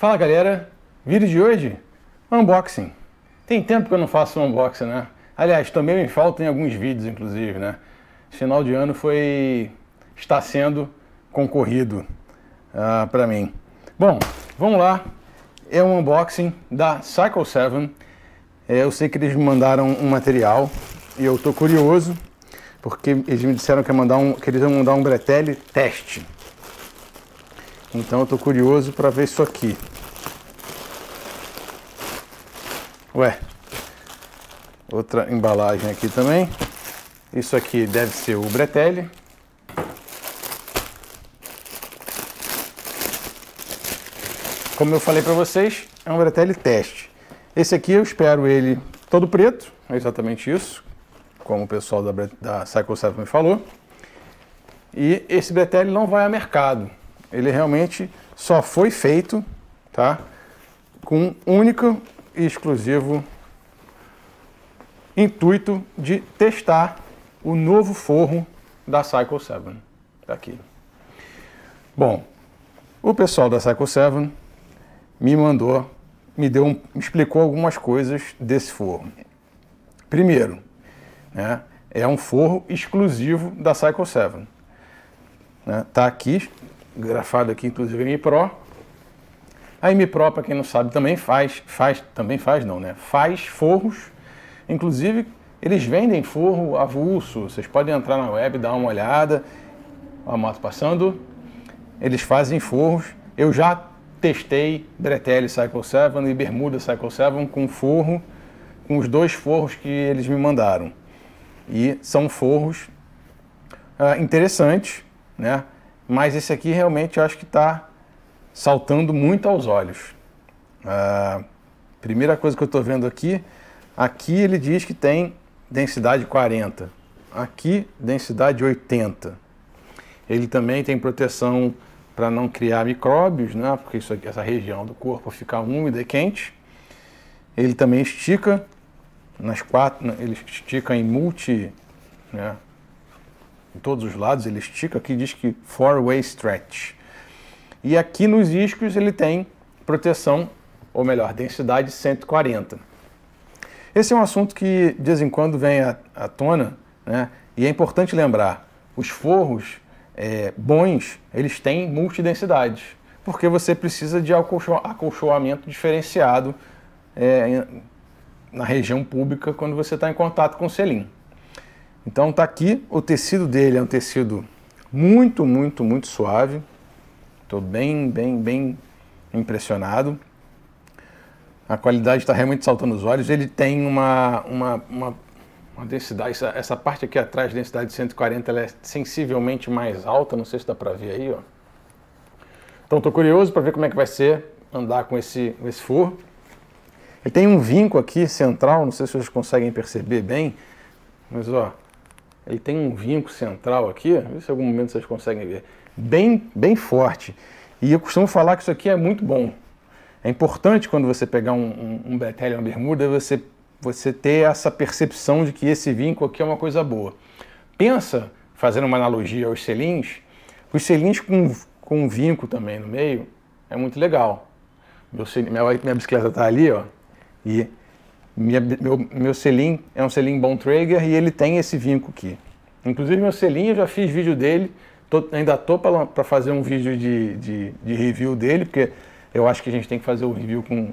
Fala galera, vídeo de hoje, unboxing. Tem tempo que eu não faço unboxing, né? Aliás, também me falta em alguns vídeos, inclusive, né? final de ano foi... está sendo concorrido uh, ah, para mim. Bom, vamos lá. É um unboxing da Cycle 7. É, eu sei que eles me mandaram um material e eu tô curioso porque eles me disseram que, mandar um, que eles iam mandar um Bretelli teste. Então eu tô curioso para ver isso aqui. Ué. Outra embalagem aqui também. Isso aqui deve ser o Bretelli. Como eu falei para vocês, é um Bretelli teste. Esse aqui eu espero ele todo preto, é exatamente isso, como o pessoal da, da Cycle 7 me falou. E esse Bretelli não vai a mercado. Ele realmente só foi feito tá, com um único e exclusivo intuito de testar o novo forro da Cycle 7. aqui. Bom, o pessoal da Cycle 7 me mandou, me deu, me explicou algumas coisas desse forro. Primeiro, né, é um forro exclusivo da Cycle 7. Está né? aqui grafado aqui, inclusive M Pro. A M Pro, para quem não sabe, também faz, faz, também faz não, né? Faz forros, inclusive eles vendem forro avulso. Vocês podem entrar na web, dar uma olhada. A moto passando. Eles fazem forros. Eu já testei Bretelli Cycle 7 e Bermuda Cycle 7 com forro, com os dois forros que eles me mandaram. E são forros ah, interessantes, né? mas esse aqui realmente eu acho que está saltando muito aos olhos. Uh, primeira coisa que eu estou vendo aqui, aqui ele diz que tem densidade 40, aqui densidade 80. Ele também tem proteção para não criar micróbios, né? porque isso aqui, essa região do corpo fica úmida e quente. Ele também estica nas quatro, ele estica em multi, né? em todos os lados, ele estica, aqui diz que four-way stretch. E aqui nos iscos ele tem proteção, ou melhor, densidade 140. Esse é um assunto que de vez em quando vem à, à tona, né? e é importante lembrar, os forros é, bons, eles têm multidensidades, porque você precisa de acolchoamento diferenciado é, na região pública quando você está em contato com o selim. Então tá aqui, o tecido dele é um tecido muito, muito, muito suave. Estou bem, bem, bem impressionado. A qualidade está realmente saltando os olhos. Ele tem uma, uma, uma, uma densidade, essa, essa, parte aqui atrás, densidade de 140, ela é sensivelmente mais alta. Não sei se dá para ver aí, ó. Então estou curioso para ver como é que vai ser andar com esse, esse forro. Ele tem um vinco aqui central, não sei se vocês conseguem perceber bem, mas ó, ele tem um vinco central aqui, ver se em algum momento vocês conseguem ver, bem, bem forte. E eu costumo falar que isso aqui é muito bom. É importante quando você pegar um, um, um betel, uma bermuda, você, você ter essa percepção de que esse vinco aqui é uma coisa boa. Pensa, fazendo uma analogia aos selins, os selins com, com um vinco também no meio é muito legal. Meu, minha, minha bicicleta está ali, ó, e minha, meu, meu selim é um selim Bontrager e ele tem esse vinco aqui. Inclusive meu selim, eu já fiz vídeo dele, tô, ainda tô para fazer um vídeo de, de, de, review dele, porque eu acho que a gente tem que fazer o review com,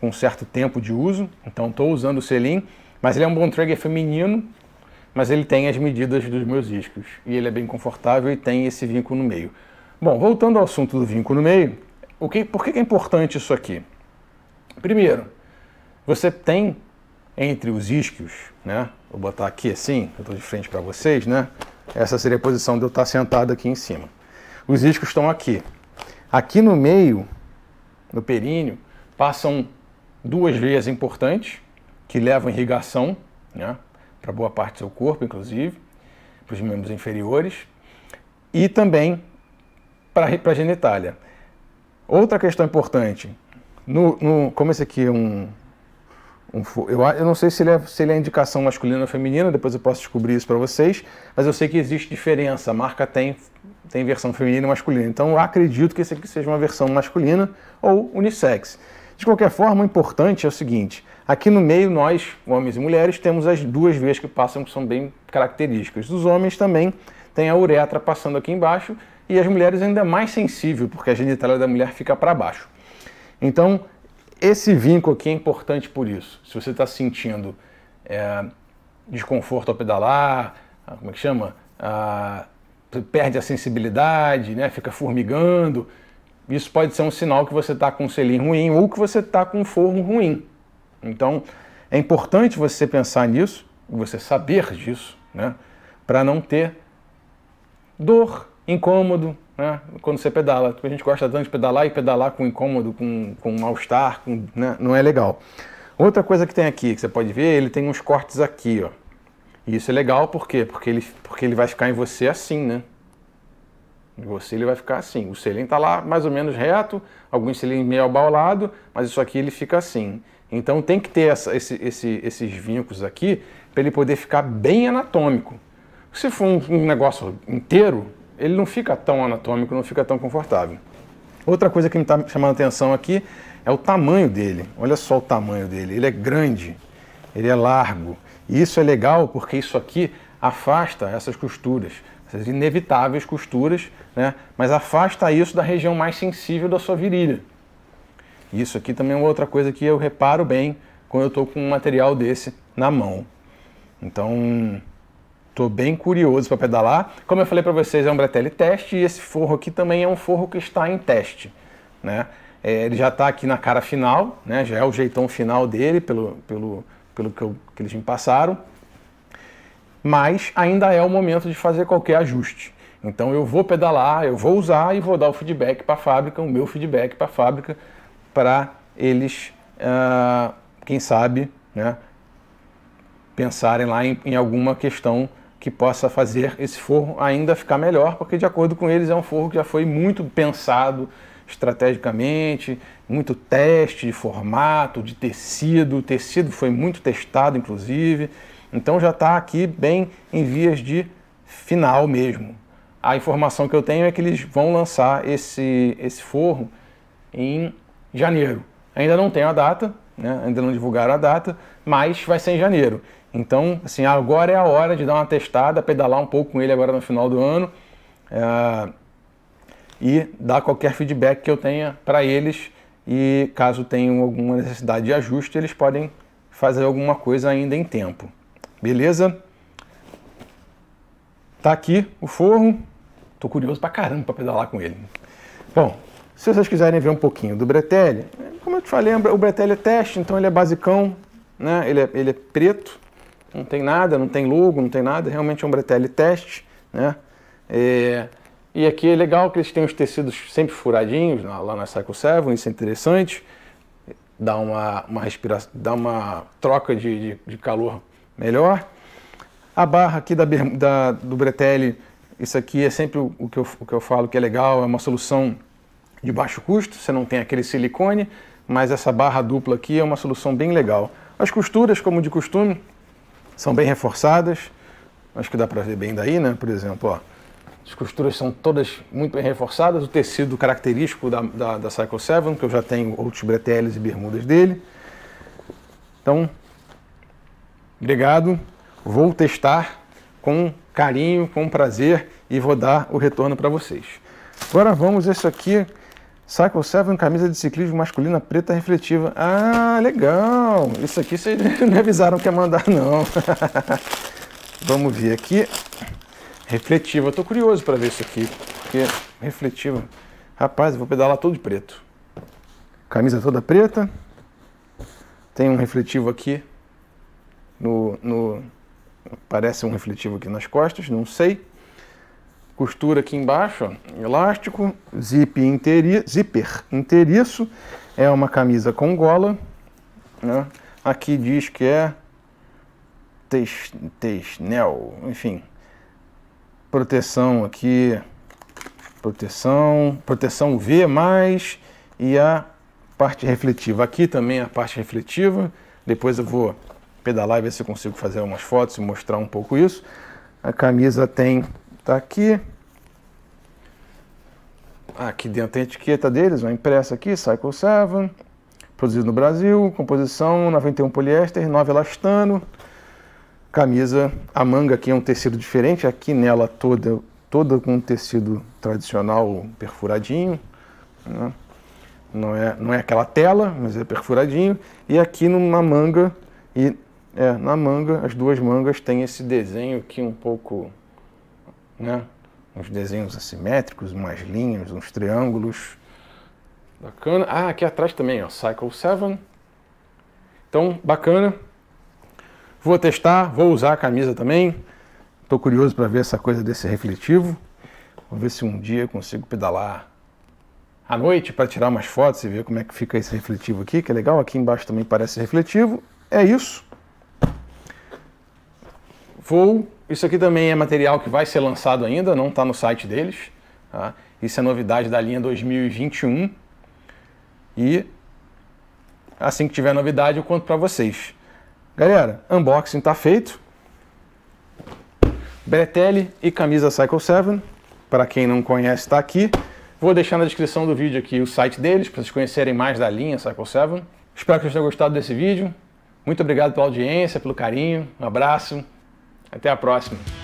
com um certo tempo de uso, então estou usando o selim, mas ele é um Bontrager feminino, mas ele tem as medidas dos meus iscos e ele é bem confortável e tem esse vinco no meio. Bom, voltando ao assunto do vinco no meio, o que, por que é importante isso aqui? Primeiro, você tem entre os isquios, né? Vou botar aqui assim, eu estou de frente para vocês, né? Essa seria a posição de eu estar sentado aqui em cima. Os isquios estão aqui. Aqui no meio, no períneo, passam duas veias importantes que levam irrigação, né? Para boa parte do seu corpo, inclusive, para os membros inferiores e também para a genitália. Outra questão importante, no, no, como esse aqui é um, um, eu, eu, não sei se ele, é, se ele é indicação masculina ou feminina, depois eu posso descobrir isso para vocês, mas eu sei que existe diferença. A marca tem, tem versão feminina e masculina. Então eu acredito que esse aqui seja uma versão masculina ou unissex. De qualquer forma, o importante é o seguinte: aqui no meio, nós, homens e mulheres, temos as duas veias que passam, que são bem características. Dos homens também tem a uretra passando aqui embaixo e as mulheres ainda é mais sensível, porque a genitália da mulher fica para baixo. Então, esse vinco aqui é importante por isso. Se você está sentindo é, desconforto ao pedalar, ah, como é que chama? Ah, perde a sensibilidade, né? fica formigando. Isso pode ser um sinal que você está com um selim ruim ou que você está com um forno ruim. Então, é importante você pensar nisso, você saber disso, né? para não ter dor, incômodo, né? quando você pedala. Tipo, a gente gosta tanto de pedalar e pedalar com incômodo, com, com mal-estar, né? não é legal. Outra coisa que tem aqui, que você pode ver, ele tem uns cortes aqui, ó. E isso é legal por quê? Porque ele, porque ele vai ficar em você assim, né? Em você ele vai ficar assim. O selim está lá mais ou menos reto, alguns selinhos meio abaulado, mas isso aqui ele fica assim. Então tem que ter essa, esse, esse, esses vincos aqui para ele poder ficar bem anatômico. Se for um, um negócio inteiro, ele não fica tão anatômico, não fica tão confortável. Outra coisa que me está chamando a atenção aqui é o tamanho dele. Olha só o tamanho dele. Ele é grande, ele é largo. E isso é legal porque isso aqui afasta essas costuras, essas inevitáveis costuras, né? mas afasta isso da região mais sensível da sua virilha. Isso aqui também é outra coisa que eu reparo bem quando eu estou com um material desse na mão. Então, Tô bem curioso para pedalar. Como eu falei para vocês, é um bretelle teste e esse forro aqui também é um forro que está em teste, né? É, ele já está aqui na cara final, né? Já é o jeitão final dele, pelo, pelo, pelo que, eu, que eles me passaram. Mas ainda é o momento de fazer qualquer ajuste. Então eu vou pedalar, eu vou usar e vou dar o feedback para a fábrica, o meu feedback para a fábrica, para eles, ah, quem sabe, né, pensarem lá em, em alguma questão que possa fazer esse forro ainda ficar melhor, porque de acordo com eles é um forro que já foi muito pensado estrategicamente, muito teste de formato, de tecido, o tecido foi muito testado inclusive, então já está aqui bem em vias de final mesmo. A informação que eu tenho é que eles vão lançar esse, esse forro em janeiro. Ainda não tem a data, né? ainda não divulgaram a data, mas vai ser em janeiro. Então, assim, agora é a hora de dar uma testada, pedalar um pouco com ele agora no final do ano é, e dar qualquer feedback que eu tenha para eles. E caso tenham alguma necessidade de ajuste, eles podem fazer alguma coisa ainda em tempo. Beleza? Tá aqui o forro. Tô curioso pra caramba pra pedalar com ele. Bom, se vocês quiserem ver um pouquinho do Bretelli, como eu te falei, o Bretelli é teste, então ele é basicão, né? Ele é, ele é preto não tem nada, não tem logo, não tem nada, realmente é um bretelle teste, né? É, e aqui é legal que eles têm os tecidos sempre furadinhos, lá na Cycle 7, isso é interessante, dá uma, uma, respiração, dá uma troca de, de, de calor melhor. A barra aqui da, da, do bretelle, isso aqui é sempre o, o, que eu, o que eu falo que é legal, é uma solução de baixo custo, você não tem aquele silicone, mas essa barra dupla aqui é uma solução bem legal. As costuras, como de costume, são bem reforçadas. Acho que dá para ver bem daí, né? Por exemplo, ó, as costuras são todas muito bem reforçadas. O tecido característico da, da, da Cycle 7, que eu já tenho outros bretelles e bermudas dele. Então, obrigado. Vou testar com carinho, com prazer e vou dar o retorno para vocês. Agora vamos isso aqui Cycle 7, camisa de ciclismo masculina preta refletiva. Ah, legal! Isso aqui vocês não avisaram que ia mandar, não. Vamos ver aqui. Refletiva. Eu tô curioso para ver isso aqui. Porque refletiva. Rapaz, eu vou pedalar todo de preto. Camisa toda preta. Tem um refletivo aqui. No, no, parece um refletivo aqui nas costas, não sei costura aqui embaixo, ó, elástico, zip interi zíper inteiriço, é uma camisa com gola, né? aqui diz que é tes, enfim, proteção aqui, proteção, proteção V+, e a parte refletiva. Aqui também é a parte refletiva, depois eu vou pedalar e ver se eu consigo fazer umas fotos e mostrar um pouco isso. A camisa tem Tá aqui. Aqui dentro tem a etiqueta deles, uma impressa aqui, Cycle 7, produzido no Brasil, composição 91 poliéster, 9 elastano, camisa, a manga aqui é um tecido diferente, aqui nela toda, toda com um tecido tradicional perfuradinho, né? não, é, não é aquela tela, mas é perfuradinho, e aqui numa manga, e é, na manga, as duas mangas têm esse desenho aqui um pouco né? uns desenhos assimétricos, umas linhas, uns triângulos. Bacana. Ah, aqui atrás também, ó, Cycle 7. Então, bacana. Vou testar, vou usar a camisa também. Estou curioso para ver essa coisa desse refletivo. Vou ver se um dia eu consigo pedalar à noite para tirar umas fotos e ver como é que fica esse refletivo aqui, que é legal. Aqui embaixo também parece refletivo. É isso. Vou isso aqui também é material que vai ser lançado ainda, não está no site deles. Tá? Isso é novidade da linha 2021. E assim que tiver novidade, eu conto para vocês. Galera, unboxing está feito. Bretelle e camisa Cycle 7. Para quem não conhece, está aqui. Vou deixar na descrição do vídeo aqui o site deles, para vocês conhecerem mais da linha Cycle 7. Espero que vocês tenham gostado desse vídeo. Muito obrigado pela audiência, pelo carinho. Um abraço. Até a próxima!